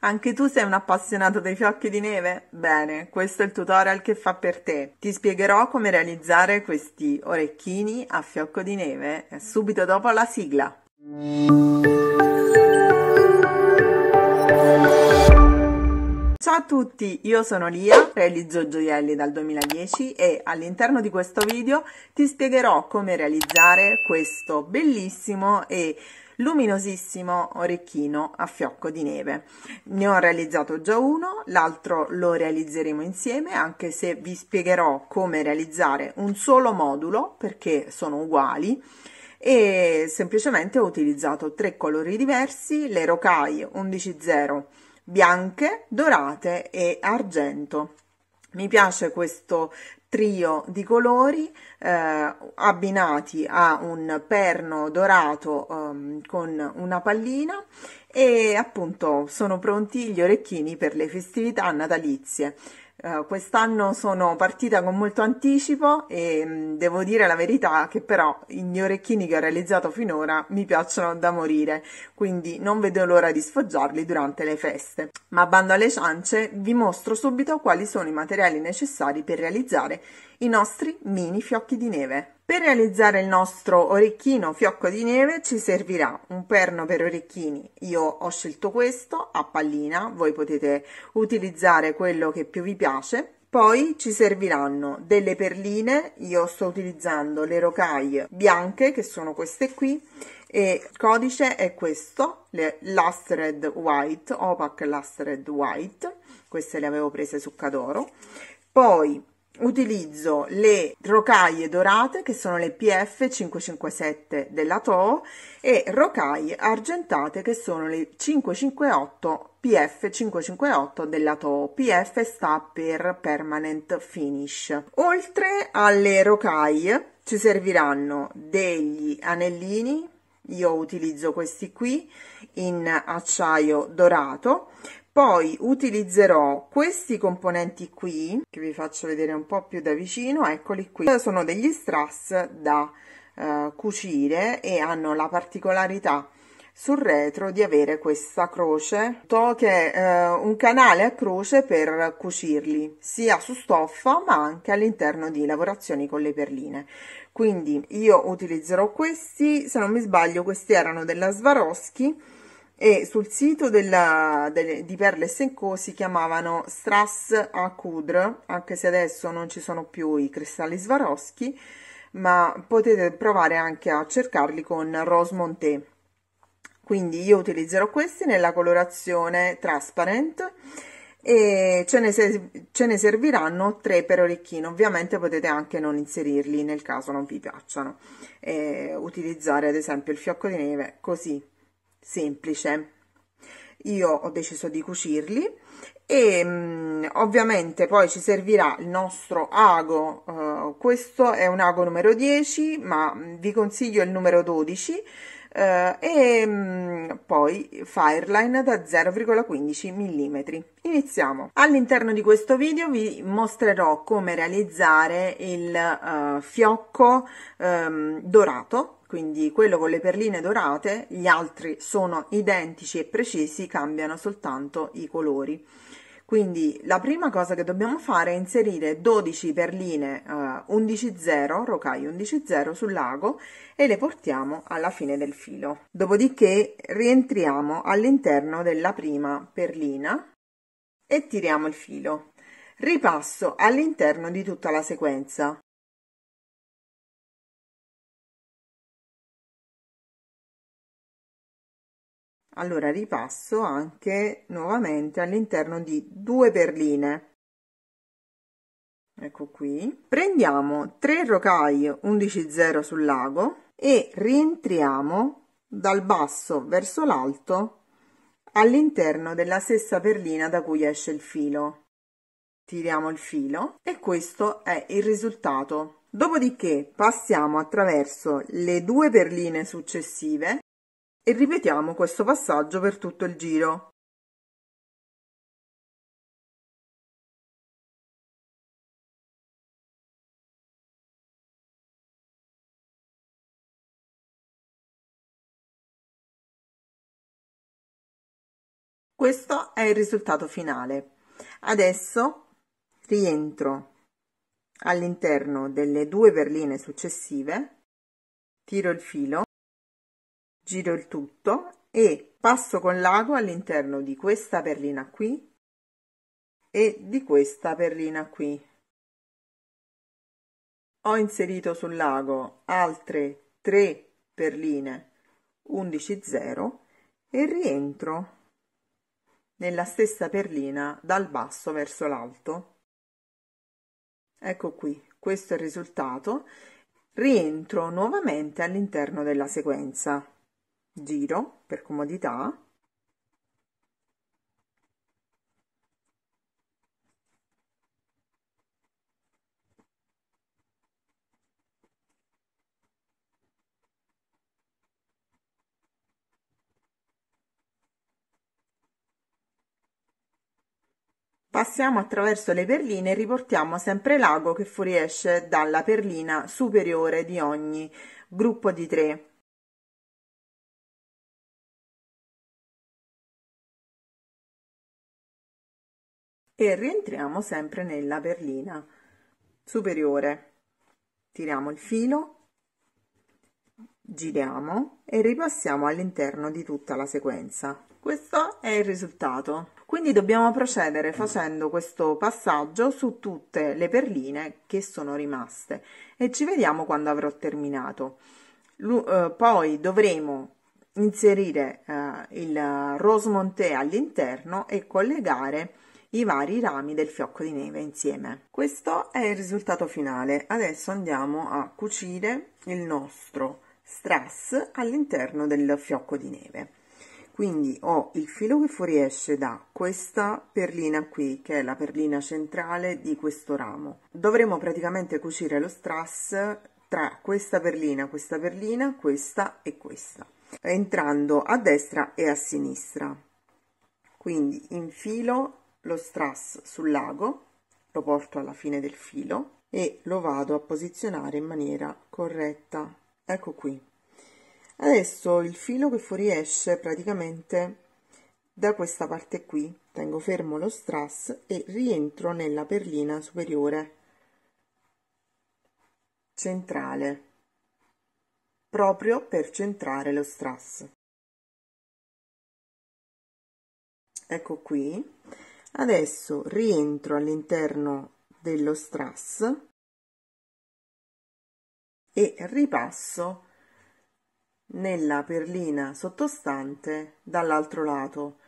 Anche tu sei un appassionato dei fiocchi di neve? Bene, questo è il tutorial che fa per te. Ti spiegherò come realizzare questi orecchini a fiocco di neve eh, subito dopo la sigla. Ciao a tutti, io sono Lia, realizzo gioielli dal 2010 e all'interno di questo video ti spiegherò come realizzare questo bellissimo e luminosissimo orecchino a fiocco di neve. Ne ho realizzato già uno, l'altro lo realizzeremo insieme, anche se vi spiegherò come realizzare un solo modulo perché sono uguali e semplicemente ho utilizzato tre colori diversi, le Rokai 11.0 bianche, dorate e argento. Mi piace questo trio di colori eh, abbinati a un perno dorato um, con una pallina e appunto sono pronti gli orecchini per le festività natalizie. Eh, quest'anno sono partita con molto anticipo e mm, devo dire la verità che però gli orecchini che ho realizzato finora mi piacciono da morire, quindi non vedo l'ora di sfoggiarli durante le feste. Ma bando alle ciance, vi mostro subito quali sono i materiali necessari per realizzare i nostri mini fiocchi di neve. Per realizzare il nostro orecchino fiocco di neve ci servirà un perno per orecchini, io ho scelto questo a pallina, voi potete utilizzare quello che più vi piace. Poi ci serviranno delle perline, io sto utilizzando le rocaille bianche che sono queste qui e il codice è questo, le Lustred White, Opac Lustred White, queste le avevo prese su Cadoro. Poi utilizzo le rocaille dorate che sono le PF557 della Toho e rocaille argentate che sono le 558 PF558 della Toho. PF sta per Permanent Finish. Oltre alle rocaille ci serviranno degli anellini io utilizzo questi qui in acciaio dorato poi utilizzerò questi componenti qui che vi faccio vedere un po' più da vicino eccoli qui sono degli strass da eh, cucire e hanno la particolarità sul retro di avere questa croce che è eh, un canale a croce per cucirli sia su stoffa ma anche all'interno di lavorazioni con le perline quindi io utilizzerò questi se non mi sbaglio questi erano della Swarovski e sul sito della, delle, di Perle Co si chiamavano Strass à Coudre, anche se adesso non ci sono più i cristalli Swarovski, ma potete provare anche a cercarli con Rose Monté. Quindi io utilizzerò questi nella colorazione Transparent e ce ne, ce ne serviranno tre per orecchino. Ovviamente potete anche non inserirli nel caso non vi piacciono, e utilizzare ad esempio il fiocco di neve così semplice. Io ho deciso di cucirli e mm, ovviamente poi ci servirà il nostro ago, eh, questo è un ago numero 10 ma mm, vi consiglio il numero 12 eh, e mh, mm, poi Fireline da 0,15 mm. Iniziamo. All'interno di questo video vi mostrerò come realizzare il eh, fiocco ehm, dorato quindi quello con le perline dorate, gli altri sono identici e precisi, cambiano soltanto i colori. Quindi la prima cosa che dobbiamo fare è inserire 12 perline eh, 11-0, rocaille 11-0 sul lago e le portiamo alla fine del filo. Dopodiché rientriamo all'interno della prima perlina e tiriamo il filo. Ripasso all'interno di tutta la sequenza. allora ripasso anche nuovamente all'interno di due perline ecco qui prendiamo 3 rocaille sul lago e rientriamo dal basso verso l'alto all'interno della stessa perlina da cui esce il filo tiriamo il filo e questo è il risultato dopodiché passiamo attraverso le due perline successive e ripetiamo questo passaggio per tutto il giro. Questo è il risultato finale. Adesso rientro all'interno delle due perline successive, tiro il filo giro il tutto e passo con l'ago all'interno di questa perlina qui e di questa perlina qui ho inserito sul lago altre 3 perline 11 0 e rientro nella stessa perlina dal basso verso l'alto ecco qui questo è il risultato rientro nuovamente all'interno della sequenza giro per comodità Passiamo attraverso le perline e riportiamo sempre l'ago che fuoriesce dalla perlina superiore di ogni gruppo di tre e rientriamo sempre nella perlina superiore tiriamo il filo giriamo e ripassiamo all'interno di tutta la sequenza questo è il risultato quindi dobbiamo procedere facendo questo passaggio su tutte le perline che sono rimaste e ci vediamo quando avrò terminato Lu eh, poi dovremo inserire eh, il rosmonte all'interno e collegare i vari rami del fiocco di neve insieme. Questo è il risultato finale. Adesso andiamo a cucire il nostro strass all'interno del fiocco di neve. Quindi ho il filo che fuoriesce da questa perlina qui, che è la perlina centrale di questo ramo. Dovremo praticamente cucire lo strass tra questa perlina, questa perlina, questa e questa, entrando a destra e a sinistra. Quindi infilo lo strass sul lago, lo porto alla fine del filo e lo vado a posizionare in maniera corretta. Ecco qui. Adesso il filo che fuoriesce praticamente da questa parte qui, tengo fermo lo strass e rientro nella perlina superiore centrale proprio per centrare lo strass ecco qui adesso rientro all'interno dello strass e ripasso nella perlina sottostante dall'altro lato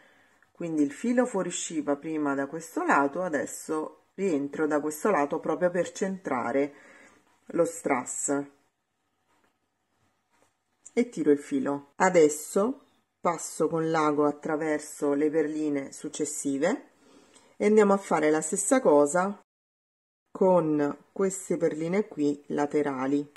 quindi il filo fuoriusciva prima da questo lato adesso rientro da questo lato proprio per centrare lo strass e tiro il filo adesso passo con l'ago attraverso le perline successive e andiamo a fare la stessa cosa con queste perline qui laterali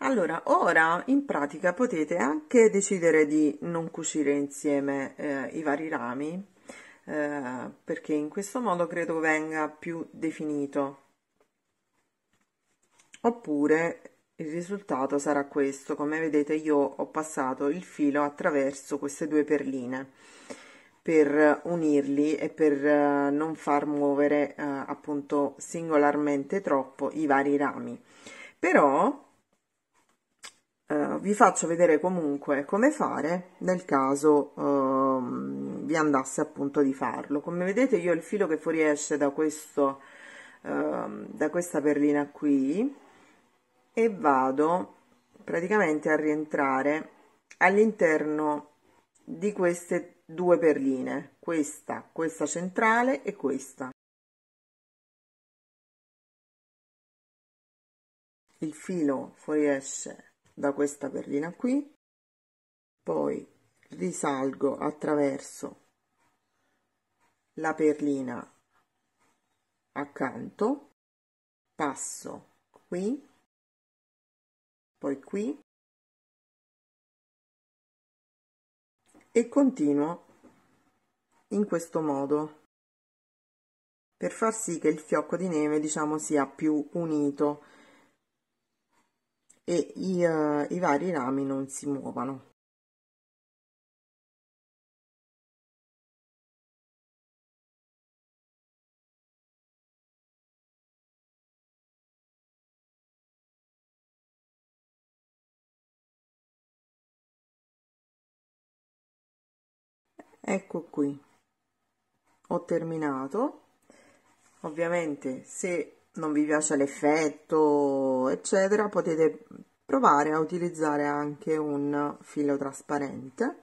Allora, ora in pratica potete anche decidere di non cucire insieme eh, i vari rami eh, perché in questo modo credo venga più definito oppure il risultato sarà questo come vedete io ho passato il filo attraverso queste due perline per unirli e per eh, non far muovere eh, appunto singolarmente troppo i vari rami però eh, vi faccio vedere comunque come fare nel caso eh, vi andasse appunto di farlo come vedete io il filo che fuoriesce da questo eh, da questa perlina qui e vado praticamente a rientrare all'interno di queste due perline questa questa centrale e questa il filo fuoriesce da questa perlina qui poi risalgo attraverso la perlina accanto passo qui poi qui e continuo in questo modo per far sì che il fiocco di neve diciamo sia più unito e i, uh, i vari rami non si muovano. ecco qui ho terminato ovviamente se non vi piace l'effetto, eccetera, potete provare a utilizzare anche un filo trasparente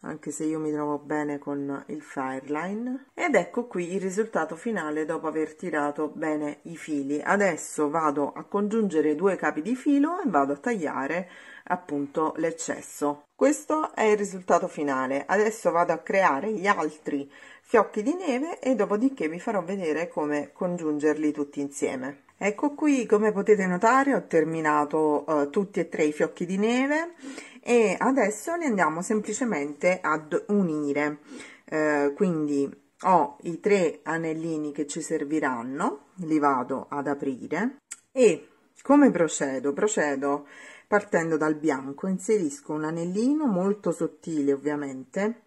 anche se io mi trovo bene con il Fireline ed ecco qui il risultato finale dopo aver tirato bene i fili adesso vado a congiungere due capi di filo e vado a tagliare appunto l'eccesso questo è il risultato finale adesso vado a creare gli altri fiocchi di neve e dopodiché vi farò vedere come congiungerli tutti insieme Ecco qui, come potete notare, ho terminato eh, tutti e tre i fiocchi di neve e adesso li andiamo semplicemente ad unire. Eh, quindi ho i tre anellini che ci serviranno, li vado ad aprire e come procedo? Procedo partendo dal bianco, inserisco un anellino molto sottile ovviamente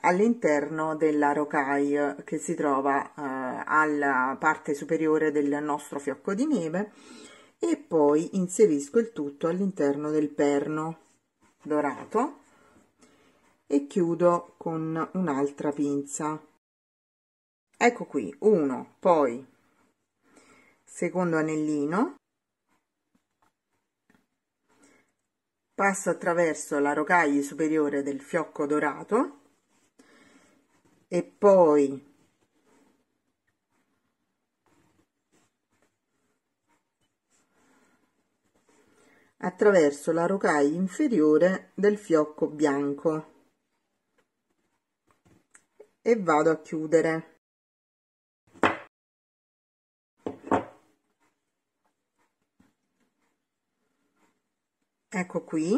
all'interno della rocaille che si trova eh, alla parte superiore del nostro fiocco di neve e poi inserisco il tutto all'interno del perno dorato e chiudo con un'altra pinza ecco qui uno poi secondo anellino passo attraverso la rocaille superiore del fiocco dorato e poi attraverso la rocaia inferiore del fiocco bianco e vado a chiudere ecco qui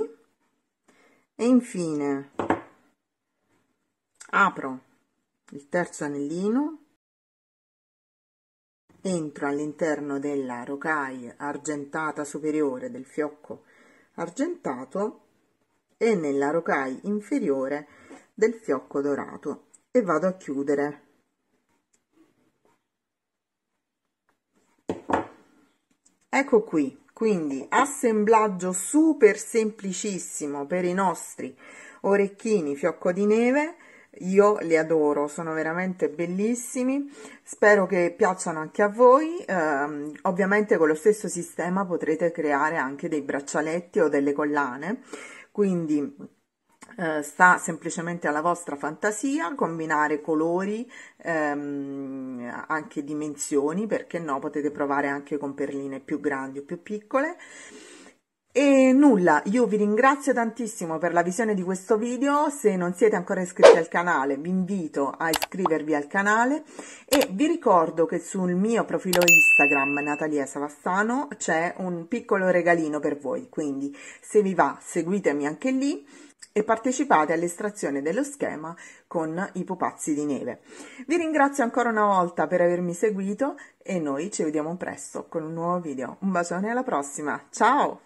e infine apro il terzo anellino entro all'interno della rocaille argentata superiore del fiocco argentato e nella rocaille inferiore del fiocco dorato e vado a chiudere ecco qui quindi assemblaggio super semplicissimo per i nostri orecchini fiocco di neve io li adoro, sono veramente bellissimi, spero che piacciono anche a voi, eh, ovviamente con lo stesso sistema potrete creare anche dei braccialetti o delle collane, quindi eh, sta semplicemente alla vostra fantasia, combinare colori, ehm, anche dimensioni, perché no, potete provare anche con perline più grandi o più piccole. E nulla, io vi ringrazio tantissimo per la visione di questo video, se non siete ancora iscritti al canale vi invito a iscrivervi al canale e vi ricordo che sul mio profilo Instagram Natalia Savassano c'è un piccolo regalino per voi, quindi se vi va seguitemi anche lì e partecipate all'estrazione dello schema con i pupazzi di neve. Vi ringrazio ancora una volta per avermi seguito e noi ci vediamo presto con un nuovo video. Un bacione alla prossima, ciao!